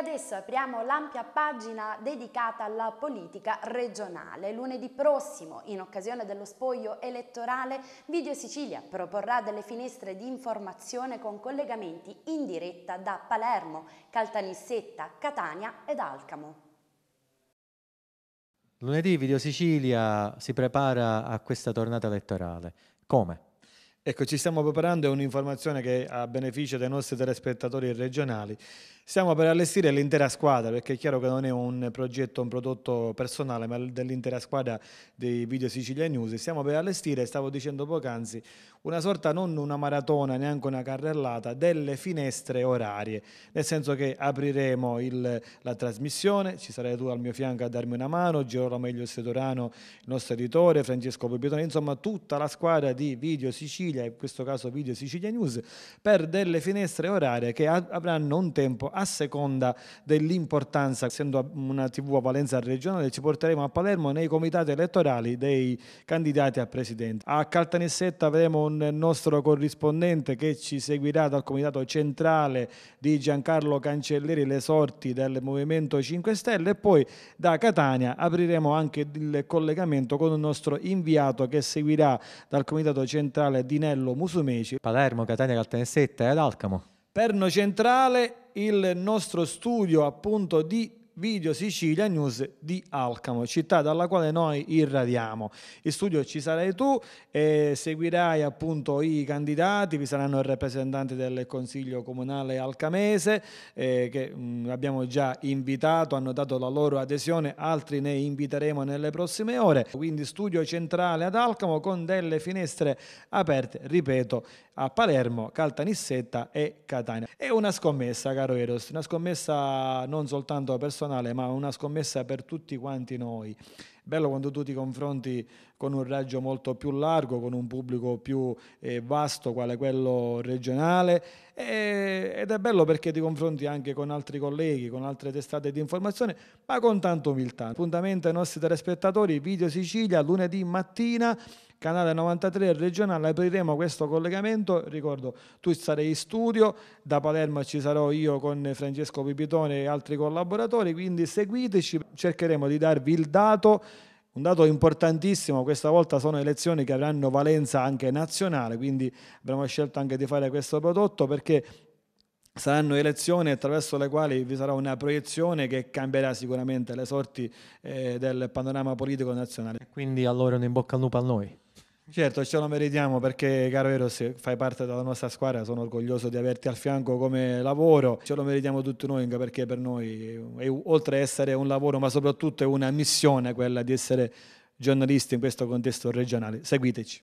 adesso apriamo l'ampia pagina dedicata alla politica regionale. Lunedì prossimo, in occasione dello spoglio elettorale, Video Sicilia proporrà delle finestre di informazione con collegamenti in diretta da Palermo, Caltanissetta, Catania ed Alcamo. Lunedì Video Sicilia si prepara a questa tornata elettorale. Come? Ecco, ci stiamo preparando, è un'informazione che a beneficio dei nostri telespettatori regionali Stiamo per allestire l'intera squadra, perché è chiaro che non è un progetto, un prodotto personale, ma dell'intera squadra dei video Sicilia News. Stiamo per allestire, stavo dicendo poc'anzi, una sorta, non una maratona, neanche una carrellata, delle finestre orarie. Nel senso che apriremo il, la trasmissione, ci sarai tu al mio fianco a darmi una mano, Girolamo Meglio Sedorano, il nostro editore, Francesco Pepitone, insomma tutta la squadra di Video Sicilia, in questo caso Video Sicilia News, per delle finestre orarie che avranno un tempo a seconda dell'importanza, essendo una TV a valenza regionale, ci porteremo a Palermo nei comitati elettorali dei candidati a presidente. A Caltanissetta avremo un nostro corrispondente che ci seguirà dal comitato centrale di Giancarlo Cancelleri le sorti del Movimento 5 Stelle e poi da Catania apriremo anche il collegamento con il nostro inviato che seguirà dal comitato centrale di Nello Musumeci. Palermo, Catania, Caltanissetta e ad Alcamo perno centrale il nostro studio appunto di Video Sicilia News di Alcamo, città dalla quale noi irradiamo. In studio ci sarai tu e seguirai appunto i candidati, vi saranno i rappresentanti del Consiglio Comunale Alcamese eh, che mh, mm, abbiamo già invitato, hanno dato la loro adesione, altri ne inviteremo nelle prossime ore. Quindi studio centrale ad Alcamo con delle finestre aperte, ripeto, a Palermo, Caltanissetta e Catania. È una scommessa, caro Eros, una scommessa non soltanto personale, personale, ma una scommessa per tutti quanti noi. Bello quando tu ti confronti con un raggio molto più largo, con un pubblico più eh, vasto, quale quello regionale, e, ed è bello perché ti confronti anche con altri colleghi, con altre testate di informazione, ma con tanta umiltà. Appuntamento ai nostri telespettatori, Video Sicilia, lunedì mattina Canale 93 regionale, apriremo questo collegamento, ricordo tu sarai in studio, da Palermo ci sarò io con Francesco Pipitone e altri collaboratori, quindi seguiteci, cercheremo di darvi il dato un dato importantissimo, questa volta sono elezioni che avranno valenza anche nazionale, quindi abbiamo scelto anche di fare questo prodotto perché saranno elezioni attraverso le quali vi sarà una proiezione che cambierà sicuramente le sorti eh, del panorama politico nazionale. Quindi allora un in bocca al lupo a noi. Certo, ce lo meritiamo perché, caro Eros, fai parte della nostra squadra, sono orgoglioso di averti al fianco come lavoro, ce lo meritiamo tutti noi perché per noi, è, oltre a essere un lavoro, ma soprattutto è una missione quella di essere giornalisti in questo contesto regionale. Seguiteci.